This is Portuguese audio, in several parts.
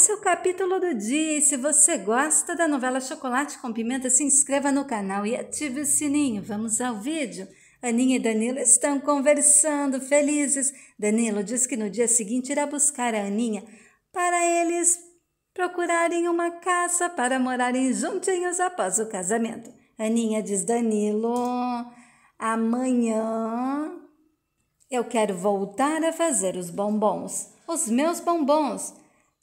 esse é o capítulo do dia e se você gosta da novela Chocolate com Pimenta, se inscreva no canal e ative o sininho. Vamos ao vídeo. Aninha e Danilo estão conversando, felizes. Danilo diz que no dia seguinte irá buscar a Aninha para eles procurarem uma casa para morarem juntinhos após o casamento. Aninha diz: Danilo, amanhã eu quero voltar a fazer os bombons, os meus bombons.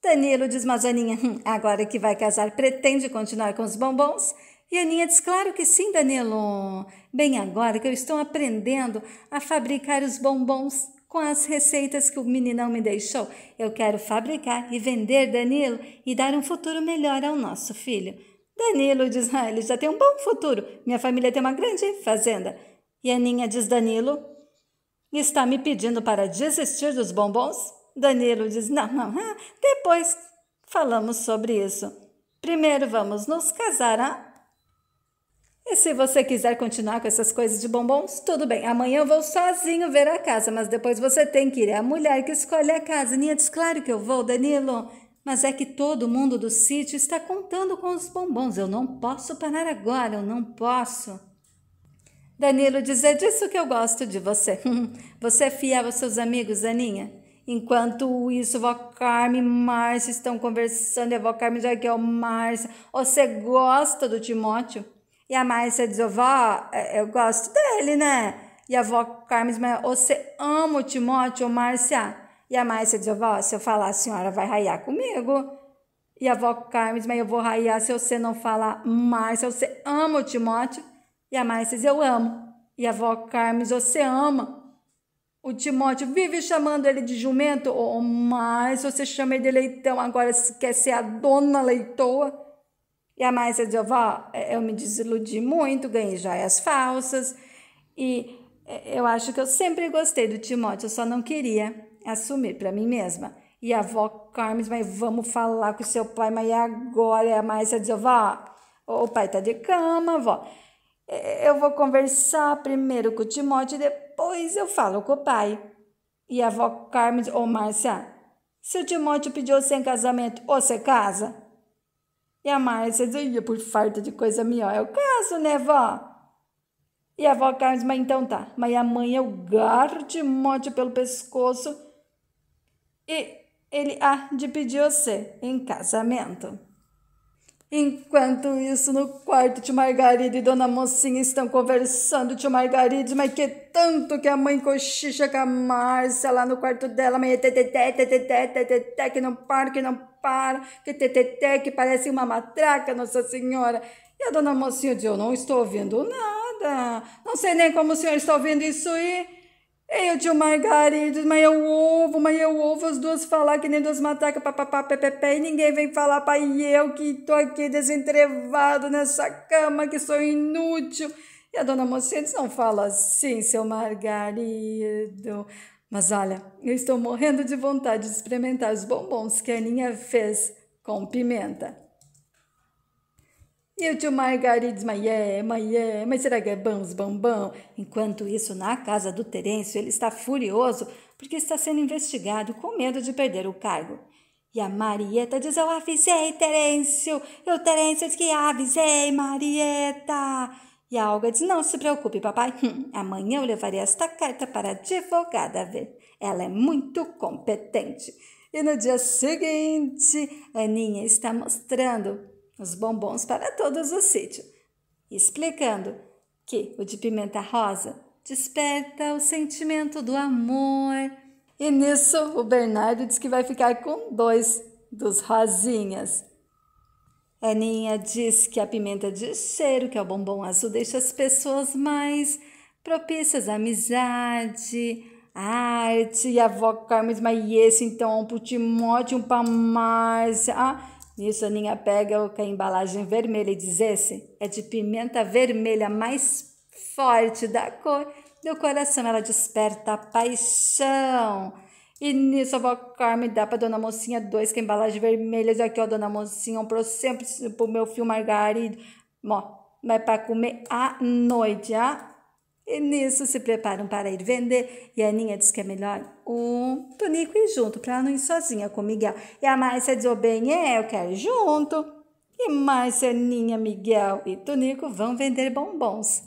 Danilo diz, mas Aninha, hum, agora que vai casar, pretende continuar com os bombons? E Aninha diz, claro que sim, Danilo. Bem agora que eu estou aprendendo a fabricar os bombons com as receitas que o meninão me deixou. Eu quero fabricar e vender, Danilo, e dar um futuro melhor ao nosso filho. Danilo diz, ah, ele já tem um bom futuro. Minha família tem uma grande fazenda. E Aninha diz, Danilo, está me pedindo para desistir dos bombons? Danilo diz: não, não, depois falamos sobre isso. Primeiro vamos nos casar, ah? E se você quiser continuar com essas coisas de bombons, tudo bem. Amanhã eu vou sozinho ver a casa, mas depois você tem que ir. É a mulher que escolhe a casa. Ninha diz: claro que eu vou, Danilo. Mas é que todo mundo do sítio está contando com os bombons. Eu não posso parar agora, eu não posso. Danilo diz: é disso que eu gosto de você. você é fiel aos seus amigos, Aninha? Enquanto isso, vó Carmen e Márcia estão conversando. E a vó Carmen diz aqui, ó, é Márcia, você gosta do Timóteo? E a Márcia diz, ó, vó, é, eu gosto dele, né? E a vó Carmen diz, você ama o Timóteo, Márcia? E a Márcia diz, ó, vó, se eu falar, a senhora vai raiar comigo. E a vó Carmen diz, mas eu vou raiar se você não falar, Márcia, você ama o Timóteo? E a Márcia diz, eu amo. E a vó Carmen diz, você ama? O Timóteo vive chamando ele de jumento, oh, mas você chama ele de leitão, agora quer ser a dona leitoa. E a Márcia diz, vó, é, eu me desiludi muito, ganhei joias falsas e é, eu acho que eu sempre gostei do Timóteo, eu só não queria assumir para mim mesma. E a avó Carmes, mas vamos falar com seu pai, mas e agora? E a Márcia diz, vó, o pai tá de cama, vó. É, eu vou conversar primeiro com o Timóteo e depois depois eu falo com o pai. E a avó Carmen ou oh, Márcia, o Timóteo pediu sem casamento, ou você casa? E a Márcia dizia, por farta de coisa minha, eu caso, né, vó? E a avó Carmen, mas então tá. Mas a mãe eu garro Timóteo pelo pescoço e ele há de pedir você em casamento. Enquanto isso, no quarto, tio Margarida e dona Mocinha estão conversando. Tio Margarida, mas que tanto que a mãe cochicha com a Márcia lá no quarto dela. Mãe, teteté, teteté, teteté, que não para, que não para. Que teteté, que parece uma matraca, Nossa Senhora. E a dona Mocinha diz, eu não estou ouvindo nada. Não sei nem como o senhor está ouvindo isso aí. Eu tio Margarido, mas eu é ovo, mas eu é ovo as duas falar que nem duas matacas, papapá, pepepé, e ninguém vem falar, pai, eu que tô aqui desentrevado nessa cama, que sou inútil. E a dona Mocentes não fala assim, seu Margarido. Mas olha, eu estou morrendo de vontade de experimentar os bombons que a Aninha fez com pimenta. E o tio Margari diz, mas é, mas será que é bons bombão? Enquanto isso, na casa do Terêncio, ele está furioso porque está sendo investigado com medo de perder o cargo. E a Marieta diz, eu avisei, Terêncio! eu Terêncio diz que avisei, Marieta! E a Alga diz, não se preocupe, papai. Hum, amanhã eu levarei esta carta para a advogada ver. Ela é muito competente. E no dia seguinte, Aninha está mostrando os bombons para todos os sítios, explicando que o de pimenta rosa desperta o sentimento do amor. E nisso o Bernardo diz que vai ficar com dois dos rosinhas. Aninha diz que a pimenta de cheiro, que é o bombom azul, deixa as pessoas mais propícias à amizade, à arte. E a avó Carmen diz, mas esse então, um para o Timóteo, um para a Márcia. Ah, Nisso, Aninha pega a embalagem vermelha e diz: Esse é de pimenta vermelha mais forte da cor do coração. Ela desperta a paixão. E nisso a vó Carmen dá para dona mocinha dois que é embalagem vermelha. E aqui, ó, dona mocinha, um pro sempre pro meu filho Margarido. Ó, mas para comer à noite, ah? E nisso se preparam para ir vender. E a Aninha diz que é melhor o Tonico ir junto, para ela não ir sozinha com o Miguel. E a Márcia diz: bem, é, eu quero ir junto. E Márcia, Ninha, Miguel e Tonico vão vender bombons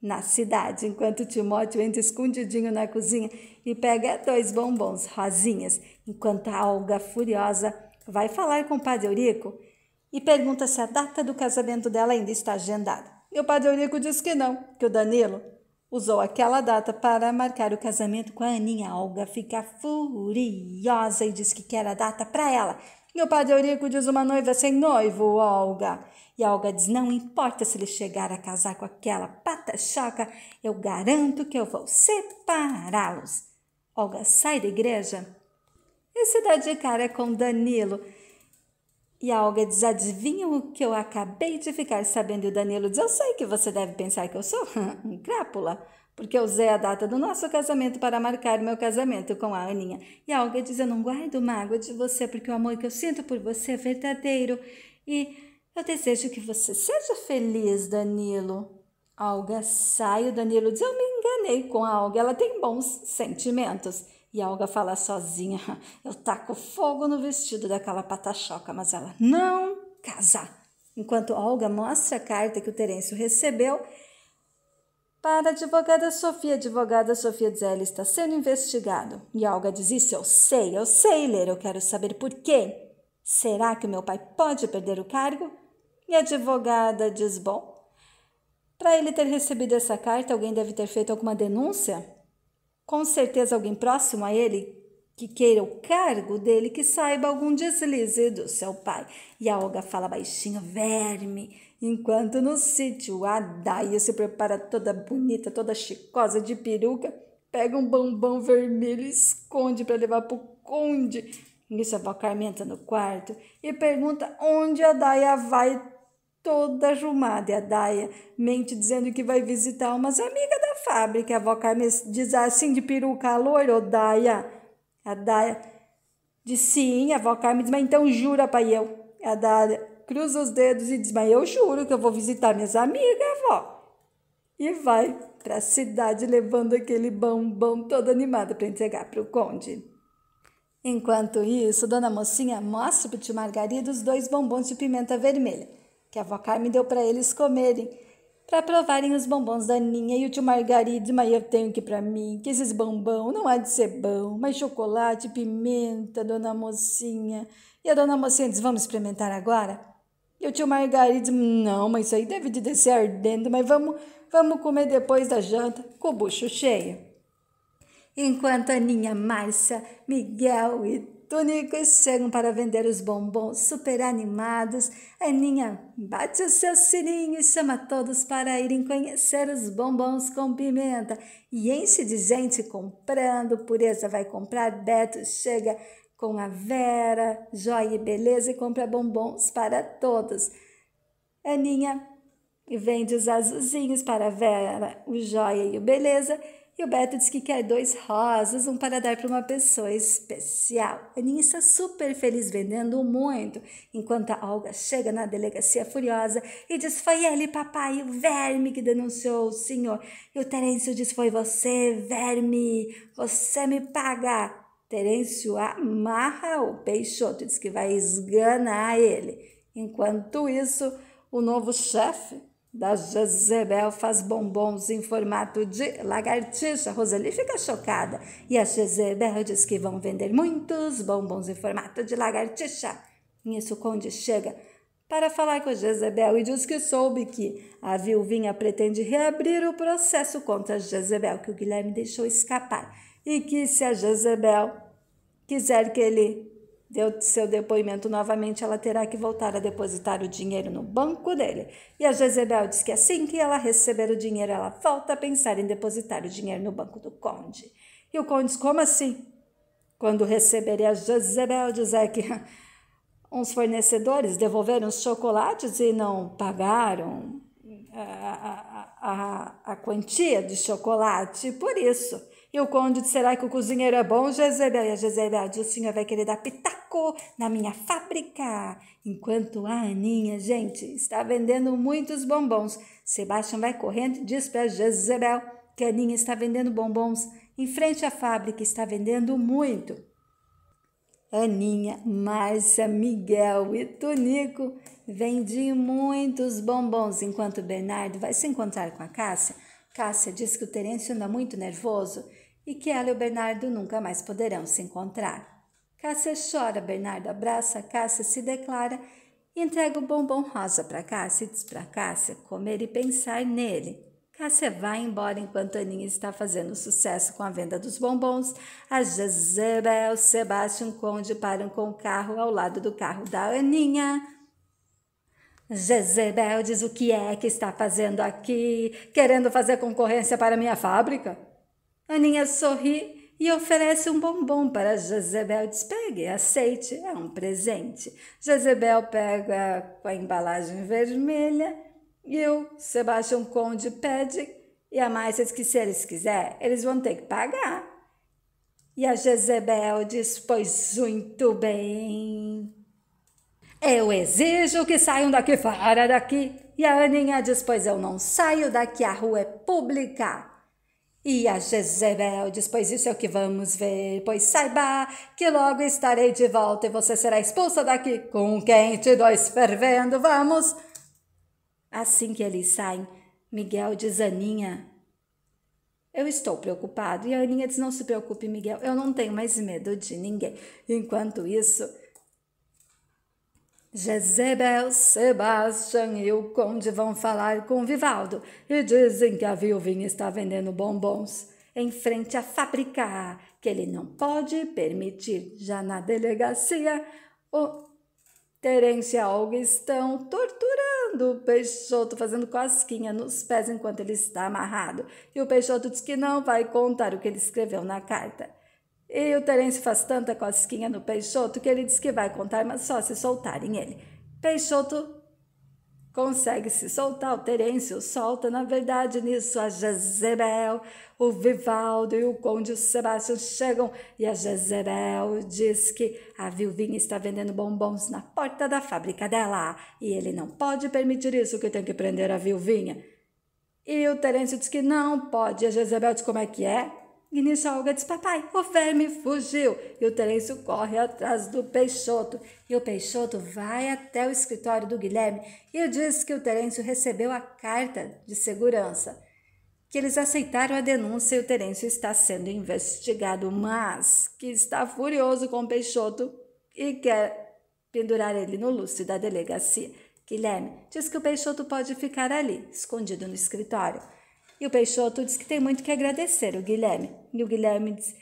na cidade, enquanto Timóteo entra escondidinho na cozinha e pega dois bombons rosinhas, enquanto a Olga, furiosa, vai falar com o Padre Eurico e pergunta se a data do casamento dela ainda está agendada. E o Padre Eurico diz que não, que o Danilo Usou aquela data para marcar o casamento com a Aninha. Olga fica furiosa e diz que quer a data para ela. E o padre Eurico diz uma noiva sem noivo, Olga. E Olga diz: não importa se ele chegar a casar com aquela patachaca, eu garanto que eu vou separá-los. Olga sai da igreja e se dá de cara com Danilo e a Olga diz: Adivinha o que eu acabei de ficar sabendo? E o Danilo diz: Eu sei que você deve pensar que eu sou um crápula, porque eu usei a data do nosso casamento para marcar meu casamento com a Aninha. E a Olga diz: Eu não guardo mágoa de você, porque o amor que eu sinto por você é verdadeiro. E eu desejo que você seja feliz, Danilo. A Olga sai, o Danilo diz: Eu me enganei com a Olga, ela tem bons sentimentos. E Alga fala sozinha: Eu taco fogo no vestido daquela patachoca, mas ela não casar. Enquanto Olga mostra a carta que o Terêncio recebeu para a advogada Sofia. A advogada Sofia diz: Ela está sendo investigado. E Olga diz: Isso eu sei, eu sei ler, eu quero saber por quê. Será que meu pai pode perder o cargo? E a advogada diz: Bom, para ele ter recebido essa carta, alguém deve ter feito alguma denúncia. Com certeza alguém próximo a ele que queira o cargo dele que saiba algum deslize do seu pai. E a Olga fala baixinho, verme. Enquanto no sítio, a Daia se prepara toda bonita, toda chicosa de peruca, pega um bombom vermelho e esconde para levar pro conde. Nisso é a Valcarmen entra no quarto e pergunta onde a Daia vai toda jumada E a Daia mente dizendo que vai visitar umas amigas da fábrica. A avó Carmes diz assim de peruca loira, ô Daia. A Daia diz sim. A avó Carmes, diz, mas então jura, pai eu. A Daia cruza os dedos e diz, mas eu juro que eu vou visitar minhas amigas, avó. E vai para a cidade levando aquele bombom todo animado para entregar para o conde. Enquanto isso, Dona Mocinha mostra para o tio Margarida os dois bombons de pimenta vermelha que a avó Carmen deu para eles comerem, para provarem os bombons da Aninha e o tio Margaride. mas eu tenho que para mim, que esses bombons não há de ser bom, mas chocolate, pimenta, dona mocinha. E a dona mocinha diz, vamos experimentar agora? E o tio diz: não, mas isso aí deve de descer ardendo, mas vamos, vamos comer depois da janta, com o bucho cheio. Enquanto a Aninha, Márcia, Miguel e túnicos chegam para vender os bombons super animados. Aninha bate o seu sininho e chama todos para irem conhecer os bombons com pimenta. E enche de gente comprando. Pureza vai comprar, Beto chega com a Vera, joia e beleza e compra bombons para todos. Aninha vende os azulzinhos para a Vera, o joia e o beleza e o Beto diz que quer dois rosas, um para dar para uma pessoa especial. A Aninha está super feliz vendendo muito, enquanto a Olga chega na delegacia furiosa e diz: Foi ele, papai, o verme que denunciou o senhor. E o Terêncio diz: Foi você, verme, você me paga. Terêncio amarra o Peixoto, e diz que vai esganar ele. Enquanto isso, o novo chefe da Jezebel faz bombons em formato de lagartixa. Roseli fica chocada e a Jezebel diz que vão vender muitos bombons em formato de lagartixa. Nisso, o conde chega para falar com Jezebel e diz que soube que a viuvinha pretende reabrir o processo contra Jezebel, que o Guilherme deixou escapar, e que se a Jezebel quiser que ele deu seu depoimento novamente, ela terá que voltar a depositar o dinheiro no banco dele. E a Jezebel diz que assim que ela receber o dinheiro, ela volta a pensar em depositar o dinheiro no banco do conde. E o conde diz, como assim? Quando receberei a Jezebel é que uns fornecedores devolveram os chocolates e não pagaram eh, a, a, a, a quantia de chocolate, por isso e o conde será que o cozinheiro é bom, Jezebel? E a Jezebel diz, o senhor vai querer dar pitaco na minha fábrica. Enquanto a Aninha, gente, está vendendo muitos bombons. Sebastião vai correndo e diz para Jezebel que a Aninha está vendendo bombons em frente à fábrica, está vendendo muito. Aninha, Márcia, Miguel e Tonico vendem muitos bombons, enquanto Bernardo vai se encontrar com a Cássia. Cássia diz que o Terêncio anda muito nervoso e que ela e o Bernardo nunca mais poderão se encontrar. Cássia chora, Bernardo abraça, Cássia se declara e entrega o bombom rosa para Cássia e diz para Cássia comer e pensar nele. Cássia vai embora enquanto Aninha está fazendo sucesso com a venda dos bombons. A Jezebel, Sebastião Conde param com o carro ao lado do carro da Aninha. Jezebel diz o que é que está fazendo aqui, querendo fazer concorrência para minha fábrica? Aninha sorri e oferece um bombom para Jezebel. Diz: pegue, aceite, é um presente. Jezebel pega com a embalagem vermelha e o Sebastião Conde pede. E a mais diz que se eles quiserem, eles vão ter que pagar. E a Jezebel diz: pois muito bem. Eu exijo que saiam daqui fora daqui. E a Aninha diz: Pois eu não saio daqui, a rua é pública e a Jezebel diz: Pois isso é o que vamos ver, pois saiba que logo estarei de volta e você será expulsa daqui com quente dois fervendo. Vamos! Assim que eles saem, Miguel diz Aninha: Eu estou preocupado. E a Aninha diz: Não se preocupe, Miguel, eu não tenho mais medo de ninguém. Enquanto isso, Jezebel, Sebastian e o conde vão falar com Vivaldo e dizem que a viuvinha está vendendo bombons em frente à fábrica, que ele não pode permitir. Já na delegacia, o Terence e Olga estão torturando o Peixoto, fazendo cosquinha nos pés enquanto ele está amarrado. E o Peixoto diz que não vai contar o que ele escreveu na carta. E o Terence faz tanta cosquinha no Peixoto que ele diz que vai contar, mas só se soltarem ele. Peixoto consegue se soltar, o Terêncio solta, na verdade, nisso a Jezebel, o Vivaldo e o Conde Sebastião chegam e a Jezebel diz que a Vilvinha está vendendo bombons na porta da fábrica dela e ele não pode permitir isso, que tem que prender a Vilvinha. E o Terêncio diz que não pode, e a Jezebel diz como é que é? Guinejalga diz: Papai, o verme fugiu. E o Terêncio corre atrás do Peixoto. E o Peixoto vai até o escritório do Guilherme e diz que o Terêncio recebeu a carta de segurança. Que eles aceitaram a denúncia e o Terêncio está sendo investigado, mas que está furioso com o Peixoto e quer pendurar ele no lustre da delegacia. Guilherme diz que o Peixoto pode ficar ali, escondido no escritório. E o Peixoto diz que tem muito que agradecer o Guilherme. E o Guilherme diz: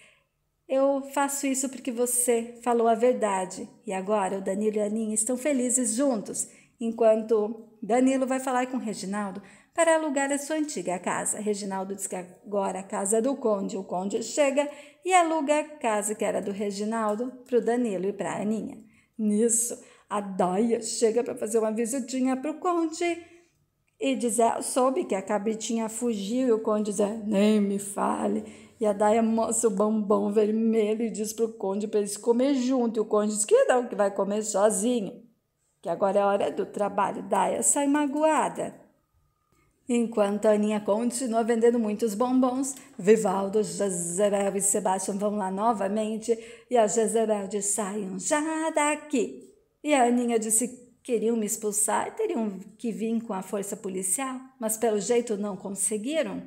Eu faço isso porque você falou a verdade. E agora o Danilo e a Aninha estão felizes juntos, enquanto Danilo vai falar com Reginaldo para alugar a sua antiga casa. Reginaldo diz que agora a casa é do Conde. O Conde chega e aluga a casa que era do Reginaldo para o Danilo e para a Aninha. Nisso, a Daia chega para fazer uma visitinha para o Conde e Dizé soube que a cabritinha fugiu e o conde Zé, nem me fale. E a Daia mostra o bombom vermelho e diz para o conde para eles comer junto. E o conde diz que não, que vai comer sozinho. Que agora é hora do trabalho. Daia sai magoada. Enquanto a Aninha continua vendendo muitos bombons, Vivaldo, Jezebel e Sebastião vão lá novamente. E a Jezebel diz, saiam já daqui. E a Aninha disse, Queriam me expulsar e teriam que vir com a força policial, mas pelo jeito não conseguiram.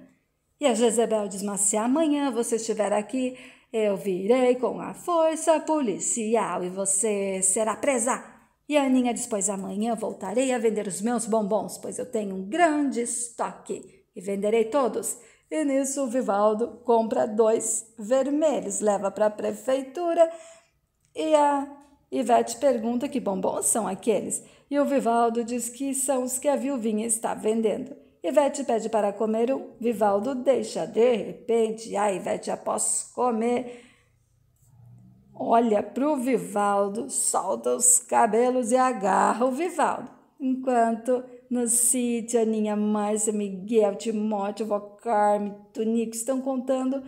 E a Jezebel diz: Mas se amanhã você estiver aqui, eu virei com a força policial e você será presa. E a Aninha diz: Pois amanhã voltarei a vender os meus bombons, pois eu tenho um grande estoque e venderei todos. E nisso o Vivaldo compra dois vermelhos, leva para a prefeitura e a Ivete pergunta que bombons são aqueles e o Vivaldo diz que são os que a viuvinha está vendendo. Ivete pede para comer um, Vivaldo deixa de repente. a Ivete, após comer. Olha para o Vivaldo, solta os cabelos e agarra o Vivaldo. Enquanto no sítio, Aninha, Márcia, Miguel, Timóteo, Vó Carme, Tunico estão contando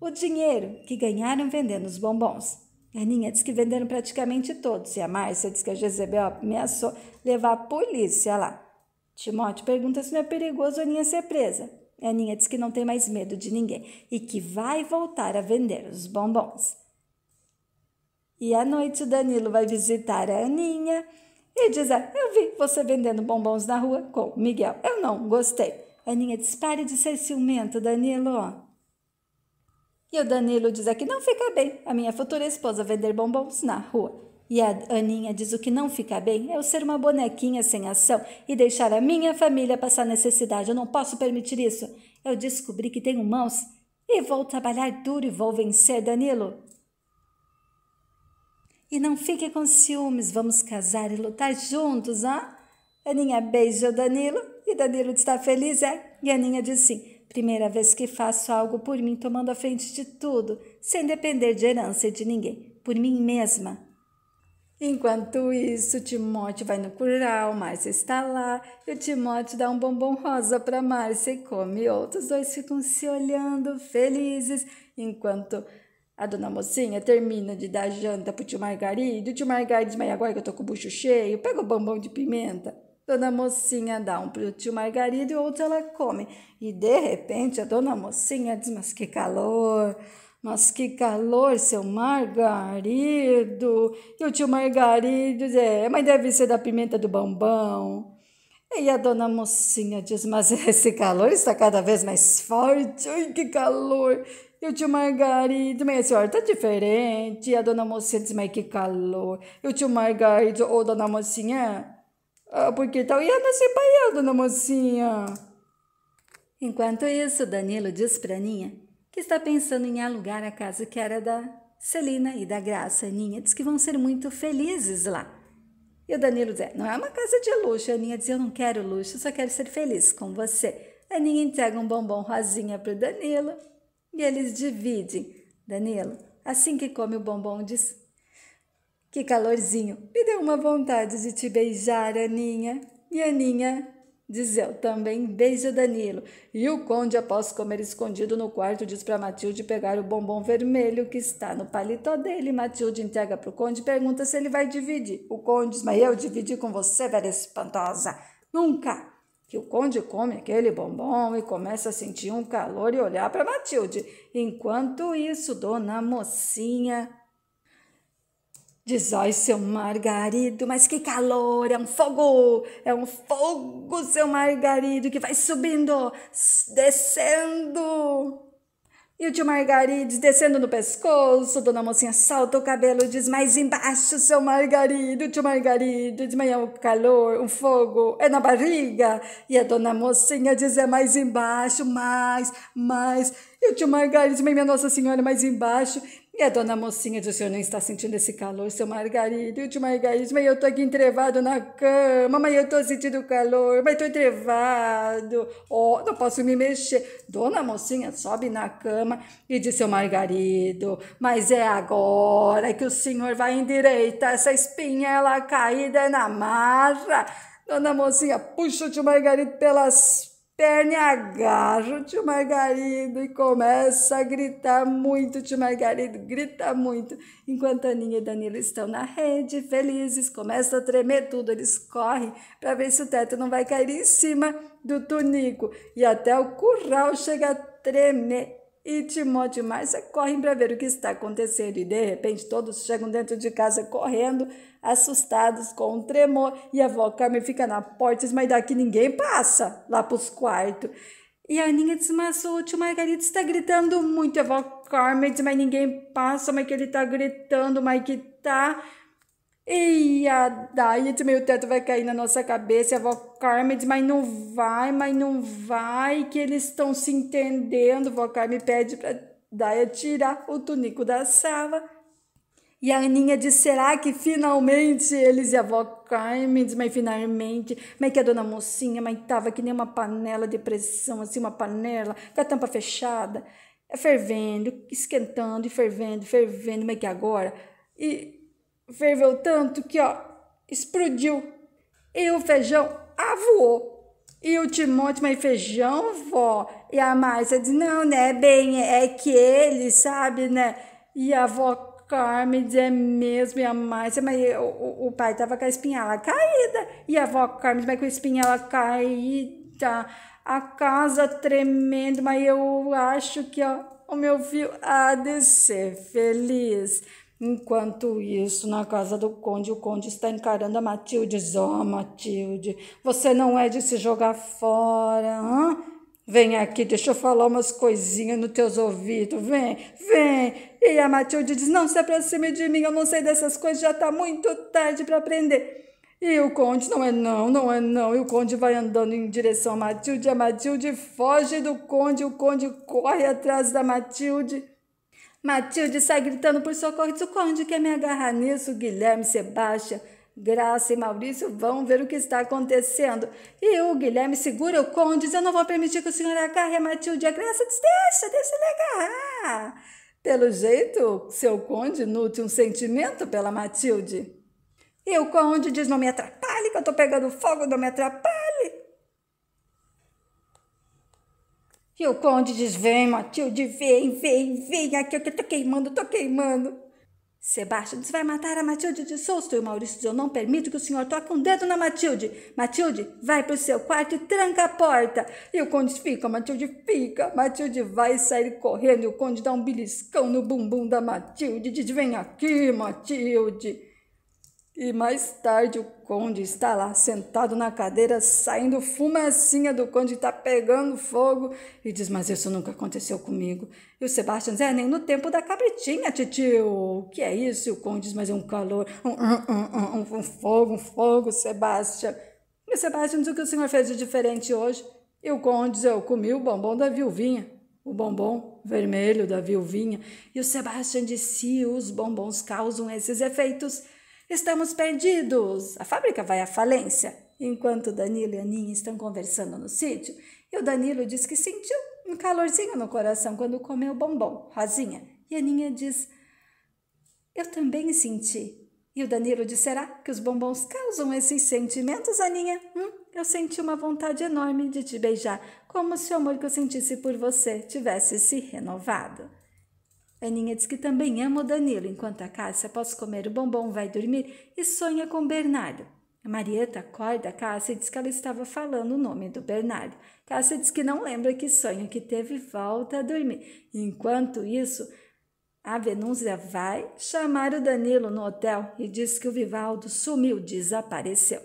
o dinheiro que ganharam vendendo os bombons. E a Aninha disse que venderam praticamente todos. E a Márcia disse que a Jezebel ameaçou levar a polícia lá. Timóteo pergunta se não é perigoso a Aninha ser presa. E a Aninha diz que não tem mais medo de ninguém e que vai voltar a vender os bombons. E à noite o Danilo vai visitar a Aninha e diz: ah, Eu vi você vendendo bombons na rua com o Miguel. Eu não gostei. Aninha diz: Pare de ser ciumento, Danilo. E o Danilo diz aqui: não fica bem a minha futura esposa vender bombons na rua. E a Aninha diz: o que não fica bem é eu ser uma bonequinha sem ação e deixar a minha família passar necessidade. Eu não posso permitir isso. Eu descobri que tenho mãos e vou trabalhar duro e vou vencer, Danilo. E não fique com ciúmes, vamos casar e lutar juntos, ah? Aninha beija o Danilo e Danilo está feliz, é? E Aninha diz sim. Primeira vez que faço algo por mim, tomando a frente de tudo, sem depender de herança de ninguém, por mim mesma. Enquanto isso, Timóteo vai no curral, Márcia está lá, e o Timóteo dá um bombom rosa para Márcia e come. Outros dois ficam se olhando, felizes, enquanto a dona mocinha termina de dar janta para o tio Margarido. O tio Margarido diz, mas agora que eu estou com o bucho cheio, pega o bombom de pimenta. Dona Mocinha dá um pro tio Margarido e outro ela come. E de repente a dona Mocinha diz: Mas que calor! Mas que calor, seu Margarido! E o tio Margarido diz: É, mas deve ser da pimenta do bambão. E a dona Mocinha diz: Mas esse calor está cada vez mais forte. Ai, que calor! E o tio Margarido, mas a senhora tá diferente. E a dona Mocinha diz: Mas que calor! E o tio Margarido, ou oh, dona Mocinha, ah, e porque Italiana se paiando na mocinha. Enquanto isso, Danilo diz para Aninha que está pensando em alugar a casa que era da Celina e da Graça. Aninha diz que vão ser muito felizes lá. E o Danilo diz: é, Não é uma casa de luxo. A Aninha diz: Eu não quero luxo, só quero ser feliz com você. A Aninha entrega um bombom rosinha para o Danilo e eles dividem. Danilo, assim que come o bombom, diz: que calorzinho! Me deu uma vontade de te beijar, Aninha. E Aninha diz eu também Beijo, Danilo. E o conde, após comer escondido no quarto, diz para Matilde pegar o bombom vermelho que está no paletó dele. Matilde entrega para o conde e pergunta se ele vai dividir. O conde diz, mas eu dividi com você, velha espantosa. Nunca! que o conde come aquele bombom e começa a sentir um calor e olhar para Matilde. Enquanto isso, dona mocinha Diz, ai, seu Margarido, mas que calor, é um fogo, é um fogo, seu Margarido, que vai subindo, descendo. E o tio Margarido descendo no pescoço, dona mocinha salta o cabelo, diz, mais embaixo, seu Margarido, tio Margarido, de manhã o calor, o fogo, é na barriga. E a dona mocinha diz, é mais embaixo, mais, mais. E o tio Margarido, minha Nossa Senhora, é mais embaixo. E a dona mocinha disse: Eu não está sentindo esse calor, seu Margarido. E o tio Margarido, mas eu tô aqui entrevado na cama, mas eu tô sentindo calor, mas tô entrevado, oh, não posso me mexer. Dona mocinha sobe na cama e diz: Seu Margarido, mas é agora que o senhor vai endireitar essa espinhela caída é na marra. Dona mocinha puxa o tio Margarido pelas Perna agarra o tio Margarido e começa a gritar muito. O tio Margarido grita muito. Enquanto Aninha e Danilo estão na rede, felizes, começa a tremer tudo. Eles correm para ver se o teto não vai cair em cima do Tunico. E até o curral chega a tremer e Timóteo e Márcia é correm para ver o que está acontecendo. E de repente todos chegam dentro de casa correndo, assustados, com um tremor. E a avó Carmen fica na porta, mas daqui ninguém passa lá para os quartos. E a Aninha diz, mas o tio Margarida está gritando muito. E a avó Carmen diz, mas ninguém passa, mas que ele está gritando, mas que tá. E a diet, meio teto vai cair na nossa cabeça, a avó Carmen diz, mas não vai, mas não vai, que eles estão se entendendo. A vó Carmen pede para diet tirar o tunico da sala. E a Aninha diz, será que finalmente eles e a avó Carmen, diz, mas finalmente, mas que a dona mocinha, mas tava que nem uma panela de pressão, assim, uma panela com a tampa fechada, fervendo, esquentando e fervendo, fervendo, mas que agora... E ferveu tanto que, ó, explodiu. E o feijão avoou. E o Timóteo, mas feijão, vó? E a Márcia diz, não, né, bem, é que ele, sabe, né? E a avó Carmen diz, é mesmo, e a Márcia, mas o, o pai tava com a espinhela caída. E a avó Carmen, mas com a espinhela caída, a casa tremendo, mas eu acho que, ó, o meu filho há de ser feliz. Enquanto isso, na casa do conde, o conde está encarando a Matilde. Ó, oh, Matilde, você não é de se jogar fora, hã? Vem aqui, deixa eu falar umas coisinhas nos teus ouvidos. Vem, vem. E a Matilde diz: Não se aproxime de mim, eu não sei dessas coisas, já está muito tarde para aprender. E o conde não é não, não é não. E o conde vai andando em direção a Matilde. A Matilde foge do conde, o conde corre atrás da Matilde. Matilde sai gritando por socorro e Conde quer me agarrar nisso. Guilherme, Sebastião, Graça e Maurício vão ver o que está acontecendo. E o Guilherme segura o Conde, diz, eu não vou permitir que o senhor agarre a Matilde. A Graça diz, deixa, deixa ele agarrar. Pelo jeito, seu Conde nutre um sentimento pela Matilde. E o Conde diz, não me atrapalhe que eu estou pegando fogo, não me atrapalhe. E o conde diz: Vem, Matilde, vem, vem, vem aqui, eu tô queimando, tô queimando. Sebastião diz: Vai matar a Matilde de susto. E o Maurício diz: Eu não permito que o senhor toque um dedo na Matilde. Matilde, vai pro seu quarto e tranca a porta. E o conde fica, Matilde fica. Matilde vai sair correndo e o conde dá um beliscão no bumbum da Matilde. Diz: Vem aqui, Matilde. E mais tarde o conde está lá sentado na cadeira, saindo fumacinha do conde, está pegando fogo e diz: Mas isso nunca aconteceu comigo. E o Sebastião diz: É nem no tempo da cabritinha, titio. O que é isso? E o conde diz: Mas é um calor, um, um, um, um fogo, um fogo, Sebastião. E o Sebastião diz: O que o senhor fez de diferente hoje? E o conde diz: Eu comi o bombom da viuvinha o bombom vermelho da viuvinha. E o Sebastian diz se os bombons causam esses efeitos, Estamos perdidos! A fábrica vai à falência. Enquanto Danilo e Aninha estão conversando no sítio, e o Danilo diz que sentiu um calorzinho no coração quando comeu o bombom, Rosinha. E Aninha diz: Eu também senti. E o Danilo diz: Será que os bombons causam esses sentimentos, Aninha? Hum? Eu senti uma vontade enorme de te beijar, como se o amor que eu sentisse por você tivesse se renovado. Aninha diz que também ama o Danilo, enquanto a Cássia, após comer o bombom, vai dormir e sonha com Bernardo. A Marieta acorda a Cássia e diz que ela estava falando o nome do Bernardo. Cássia diz que não lembra que sonho que teve volta a dormir. Enquanto isso, a Venúzia vai chamar o Danilo no hotel e diz que o Vivaldo sumiu, desapareceu.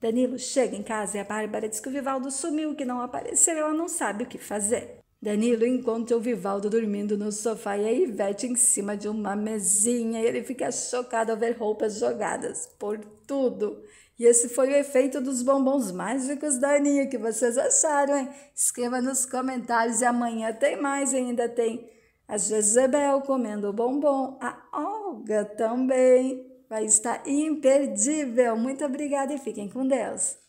Danilo chega em casa e a Bárbara diz que o Vivaldo sumiu, que não apareceu, ela não sabe o que fazer. Danilo encontra o Vivaldo dormindo no sofá e a Ivete em cima de uma mesinha e ele fica chocado ao ver roupas jogadas por tudo. E esse foi o efeito dos bombons mágicos da Aninha, que vocês acharam, hein? Escreva nos comentários e amanhã tem mais, ainda tem a Jezebel comendo bombom, a Olga também. Vai estar imperdível. Muito obrigada e fiquem com Deus.